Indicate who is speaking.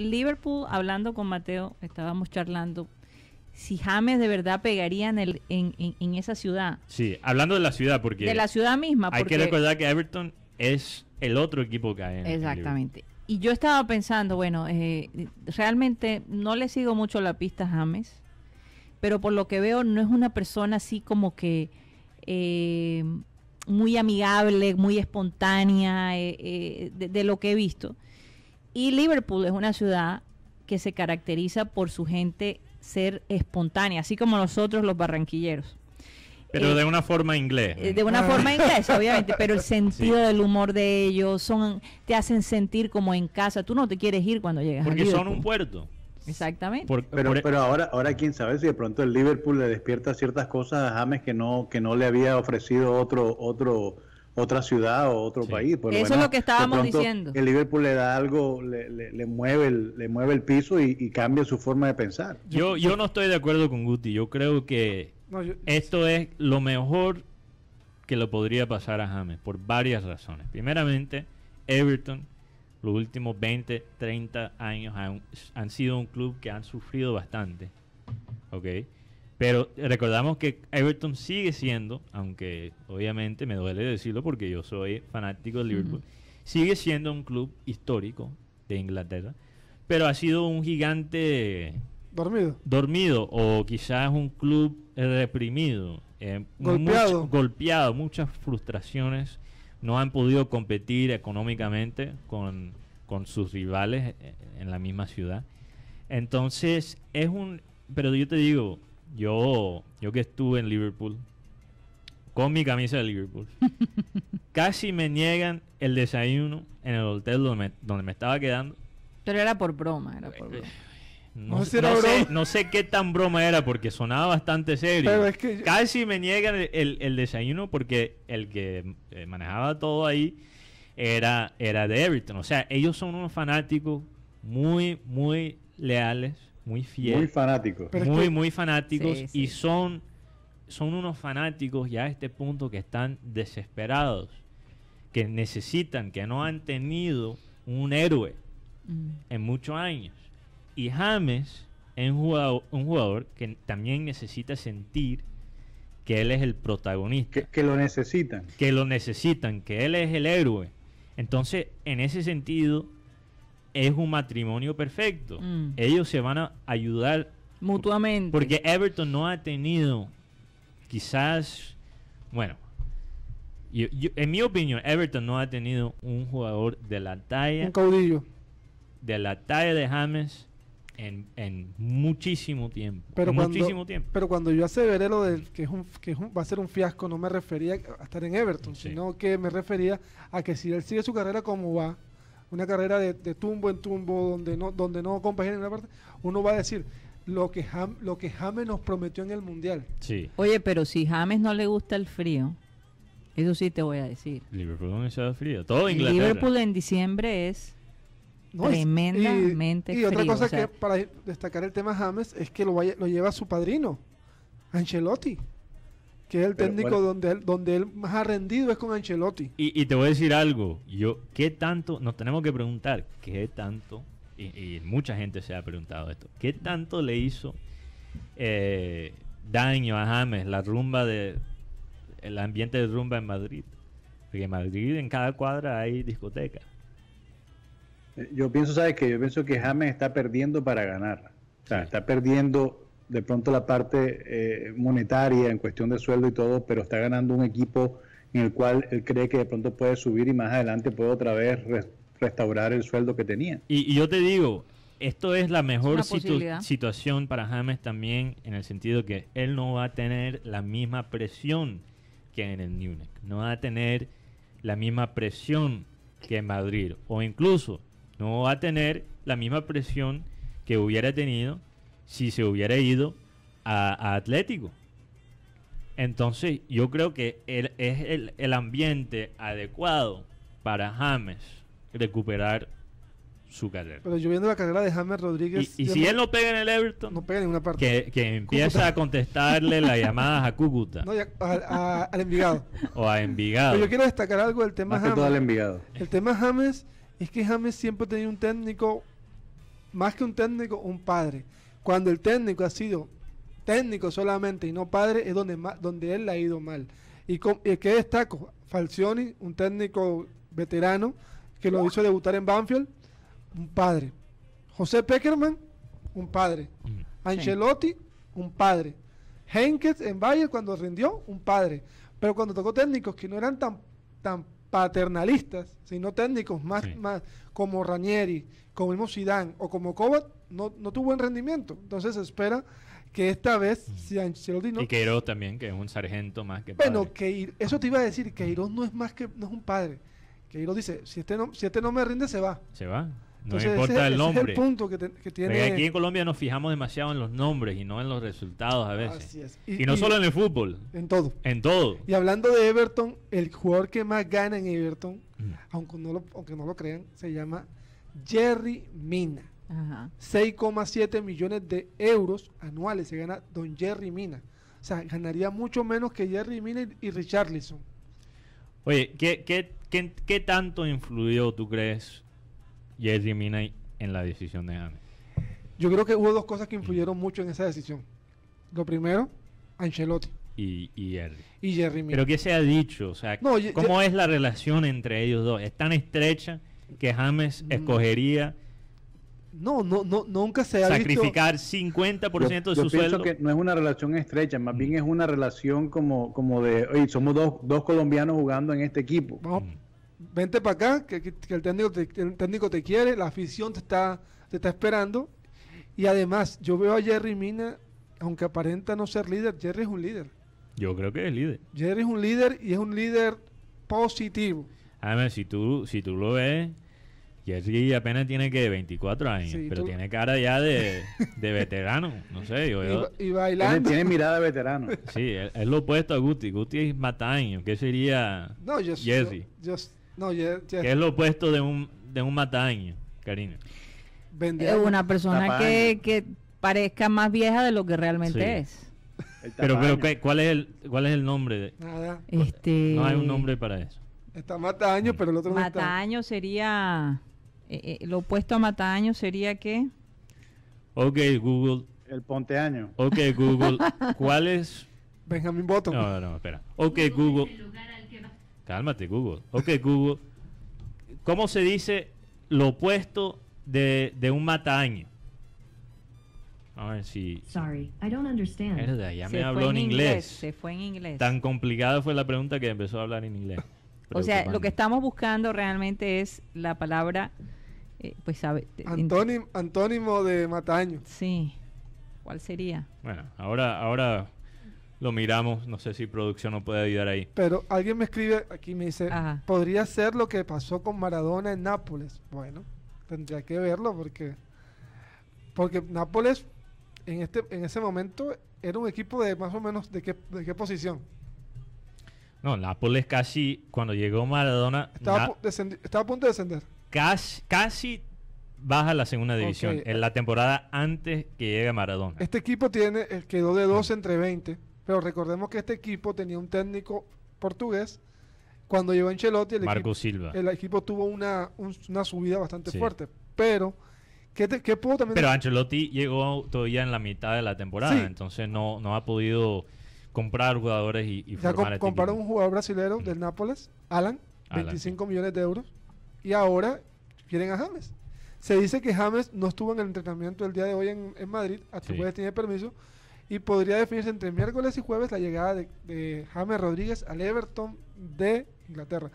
Speaker 1: Liverpool, hablando con Mateo, estábamos charlando si James de verdad pegaría en, el, en, esa ciudad.
Speaker 2: Sí, hablando de la ciudad, porque... De la ciudad misma. Porque... Hay que recordar que Everton es el otro equipo que hay. En Exactamente.
Speaker 1: y yo estaba pensando, bueno, eh, realmente no le sigo mucho la pista a James, pero por lo que veo no es una persona así como que eh, muy amigable, muy espontánea, eh, de, lo que he visto. Y Liverpool es una ciudad que se caracteriza por su gente ser espontánea, así como nosotros los barranquilleros. Pero eh, de una
Speaker 2: forma inglés. De una forma inglesa, obviamente,
Speaker 1: pero el sentido del humor de ellos son te hacen sentir como en casa. Tú no te quieres ir cuando llegas. Porque son un puerto. Exactamente. pero, e- pero
Speaker 2: ahora, ahora quién sabe si de pronto el Liverpool le despierta ciertas cosas a James que no, que no le había ofrecido otro, otro, otra ciudad o otro país. Por Eso es lo que estábamos diciendo. El Liverpool le da algo, le, mueve, el, le mueve el piso y, y, cambia su forma de pensar. Yo, yo no estoy de acuerdo con Guti. Yo creo que esto es lo mejor que lo podría pasar a James por varias razones. Primeramente, Everton, los últimos 20, 30 años han, sido un club que han sufrido bastante. ¿ok? Pero recordamos que Everton sigue siendo, aunque obviamente me duele decirlo porque yo soy fanático de Liverpool, sigue siendo un club histórico de Inglaterra, pero ha sido un gigante dormido, dormido o quizás un club reprimido, eh, golpeado. golpeado, muchas frustraciones, no han podido competir económicamente con, con sus rivales eh, en la misma ciudad. Entonces, es un, pero yo te digo, yo, yo que estuve en Liverpool, con mi camisa de Liverpool, casi me niegan el desayuno en el hotel donde me, estaba quedando.
Speaker 1: Pero era por broma, era por broma. No,
Speaker 2: sé, qué tan broma era porque sonaba bastante serio. Casi me niegan el, desayuno porque el que eh, manejaba todo ahí era, era de Everton. O sea, ellos son unos fanáticos muy, muy leales muy fiel. Muy fanáticos. muy, muy fanáticos. y son son unos fanáticos ya a este punto que están desesperados, que necesitan, que no han tenido un héroe mm. en muchos años. Y James es un jugador, un jugador, que también necesita sentir que él es el protagonista. que, lo necesitan. Que lo necesitan, que él es el héroe. Entonces, en ese sentido, es un matrimonio perfecto. Mm. Ellos se van a ayudar mutuamente. Porque Everton no ha tenido, quizás, bueno, en mi opinión, Everton no ha tenido un jugador de la talla. Un caudillo. De la talla de James en, muchísimo tiempo. Pero cuando, muchísimo
Speaker 3: tiempo. Pero cuando yo aseveré lo de que, es un, que va a ser un fiasco, no me refería a estar en Everton, sino que me refería a que si él sigue su carrera como va, una carrera de, tumbo en tumbo, donde no, donde no compagina en una parte, uno va a decir lo que, lo que James nos prometió en el Mundial.
Speaker 2: Sí.
Speaker 1: Oye, pero si James no le gusta el frío, eso sí te voy a decir.
Speaker 2: Liverpool
Speaker 3: no es frío, todo Inglaterra. Liverpool
Speaker 1: en diciembre es tremendamente frío y, otra cosa que
Speaker 3: para destacar el tema James es que lo, lo lleva su padrino, Ancelotti que es el técnico donde, él, donde él más ha rendido es con Ancelotti. Y,
Speaker 2: te voy a decir algo, yo, ¿qué tanto, nos tenemos que preguntar, qué tanto, y, mucha gente se ha preguntado esto, qué tanto le hizo eh, daño a James la rumba de, el ambiente de rumba en Madrid? Porque en Madrid en cada cuadra hay discoteca. Eh, yo pienso, ¿sabes qué? Yo pienso que James está perdiendo para ganar. O sea, está perdiendo de pronto la parte eh, monetaria en cuestión de sueldo y todo, pero está ganando un equipo en el cual él cree que de pronto puede subir y más adelante puede otra vez restaurar el sueldo que tenía. Y, yo te digo, esto es la mejor situación para James también en el sentido que él no va a tener la misma presión que en el Munich, no va a tener la misma presión que en Madrid o incluso no va a tener la misma presión que hubiera tenido si se hubiera ido a, Atlético. Entonces, yo creo que es el, ambiente adecuado para James recuperar su carrera.
Speaker 3: Pero yo viendo la carrera de James Rodríguez. Y, si él no
Speaker 2: pega en el Everton, no pega en parte. Que, empieza a contestarle las llamadas a Cúcuta. No,
Speaker 3: al Envigado.
Speaker 2: o a Envigado. yo
Speaker 3: quiero destacar algo del tema James. El tema James es que James siempre tenido un técnico, más que un técnico, un padre. Cuando el técnico ha sido técnico solamente y no padre, es donde, donde él la ha ido mal. Y, con, que destaco, Falcioni, un técnico veterano que lo hizo debutar en Banfield, un padre. José Peckerman, un padre. Mm. Ancelotti, un padre. Henkes en Bayern cuando rindió, un padre. Pero cuando tocó técnicos que no eran tan paternalistas, sino técnicos más, más como Ranieri, como mismo Zidane o como Kovac, no, no tuvo buen rendimiento. Entonces se espera que esta vez si no... Y
Speaker 2: Queiroz también, que es un sargento más que Bueno,
Speaker 3: que, eso te iba a decir, Queiroz no es más que... no es un padre. Queiroz dice, si este no, si este no me rinde, se va.
Speaker 2: Se va no importa el nombre. es el punto que, tiene. aquí en Colombia nos fijamos demasiado en los nombres y no en los resultados a veces. Y, no solo en el fútbol. En todo. En
Speaker 3: todo. Y hablando de Everton, el jugador que más gana en Everton, mm. aunque, no lo, aunque no lo crean, se llama Jerry Mina. 6,7 millones de euros anuales se gana Don Jerry Mina. O sea, ganaría mucho menos que Jerry Mina y, y Richarlison. Oye, ¿qué,
Speaker 2: qué tanto influyó, tú crees, Jerry Minay en la decisión de James?
Speaker 3: Yo creo que hubo dos cosas que influyeron mucho en esa decisión. Lo primero, Ancelotti.
Speaker 2: Y, y Jerry. Y Pero ¿qué se ha dicho, ¿cómo es la relación entre ellos dos? ¿Es tan estrecha que James mm. escogería...
Speaker 3: No, no, no, nunca se sacrificar 50% de su yo sueldo. que no es una relación estrecha, más mm. bien es una relación como, como de, oye, somos dos, dos colombianos jugando en este equipo. Vamos, mm vente para acá, que, el, técnico te, el, técnico te, quiere, la afición te está, te está esperando. Y además, yo veo a Jerry Mina, aunque aparenta no ser líder, Jerry es un líder.
Speaker 2: Yo creo que es líder.
Speaker 3: Jerry es un líder y es un líder positivo.
Speaker 2: a ver si tú, si tú lo ves, Jerry apenas tiene que 24 años, pero tiene cara ya de, de veterano, no sé. y, yo...
Speaker 3: bailando. Tiene, mirada de veterano.
Speaker 2: Sí, es, lo opuesto a Guti. Guti es mataño, ¿qué sería
Speaker 3: no, Jerry? es
Speaker 2: lo opuesto de un, de un mataño, Karina.
Speaker 3: Es una
Speaker 1: persona que, que, parezca más vieja de lo que realmente es.
Speaker 2: Pero, pero ¿cuál es el, cuál es el nombre? De, Nada. Este, no hay un nombre para eso.
Speaker 3: Está mataño,
Speaker 1: pero el otro no Mataño sería... Eh, eh, lo opuesto a mataño sería que...
Speaker 2: Ok, Google. El ponteaño. Ok, Google. ¿Cuál es...? Benjamin Button. No, no, espera. Ok, Google Cálmate, Google. Ok, Google. ¿Cómo se dice lo opuesto de, un mataño? A ver si. Sorry, I don't understand. ya me habló en inglés. Se fue en inglés. Tan complicada fue la pregunta que empezó a hablar en inglés. o sea, lo que
Speaker 1: estamos buscando realmente es la palabra. Eh, pues sabe.
Speaker 3: Antónimo, de mataño. Sí. ¿Cuál sería?
Speaker 2: Bueno, ahora, ahora lo miramos. No sé si producción no puede ayudar ahí.
Speaker 3: Pero alguien me escribe aquí, me dice, podría ser lo que pasó con Maradona en Nápoles. Bueno, tendría que verlo porque, porque Nápoles en, este, en ese momento era un equipo de más o menos de qué, de qué posición.
Speaker 2: No, Nápoles casi, cuando llegó Maradona... Estaba,
Speaker 3: estaba a punto de descender. Casi, casi
Speaker 2: baja la segunda división, en la temporada antes que llegue Maradona.
Speaker 3: Este equipo tiene, eh, quedó de 2 entre 20 pero recordemos que este equipo tenía un técnico portugués. Cuando llegó Ancelotti, el, equipo, el equipo tuvo una, una subida bastante fuerte. Pero ¿Qué, te, qué pudo también Pero
Speaker 2: Ancelotti llegó todavía en la mitad de la temporada, entonces no, no ha podido comprar jugadores y, y formar este un
Speaker 3: jugador brasileño mm. del Nápoles, Alan, 25 millones de euros, y ahora quieren a James. Se dice que James no estuvo en el entrenamiento el día de hoy en, Madrid, hasta sí. que tiene permiso, y podría definirse entre miércoles y jueves la llegada de, de James Rodríguez al Everton de Inglaterra.